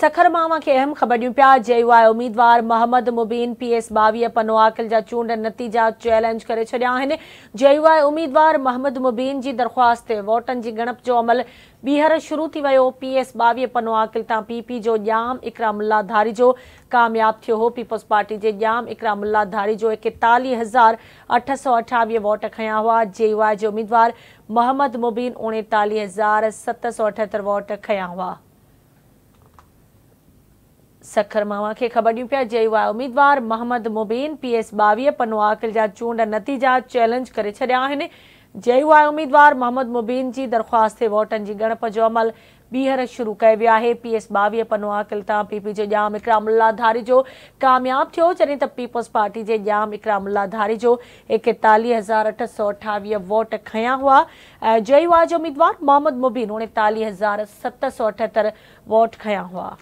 सखरमावा के अहम खबर ख़बरियूं पिया जयूं आहे उम्मीदवार मोहम्मद मुबीन पी एस बवी पनोआकिल जा चूंड नतीजा चैलेंज कर छॾिया आहिनि उम्मीदवार आहे मोहम्मद मुबीन की दरख़्वास्त वोटन की गणप जो अमल बीहर शुरू थी वो पी एस बवी पनोआकिल तां पी पी जो ॼाम इकराम धारी जो कामयाब थो हो पीपल्स पार्टी के जाम इकराम मुल्ला धारी जो एकतालीह हज़ार अठ सौ अठावी वोट खया हुआ जे जे उम्मीदवार मोहम्मद मुबीन उणेतालीह हज़ार सत सौ अठहत्तर वोट खया हुआ सखर मावा के ख़बर ॾियूं पिया जय आए उमीदवार मोहम्मद मुबीन पी एस ॿावीह पनवा आकिल जा चूंड नतीजा चैलेंज करे छॾिया आहिनि जय आहे उमीदवार मोहम्मद मुबीन जी दरख़्वास्त ते वोटनि जी ॻणप जो अमल बीहर शुरू कयो वियो है पी एस ॿावीह पनवा पीपी जे जाम हिकड़ा धारी जो कामयाब थियो जॾहिं त पीपल्स पार्टी जे जाम हिकिड़ा धारी जो एकेतालीह हज़ार अठ सौ अठावीह वोट खया हुआ ऐं जय आ जो उमीदवार मोहम्मद मुबीन उणेतालीह हज़ार सत सौ अठहतरि वोट खया हुआ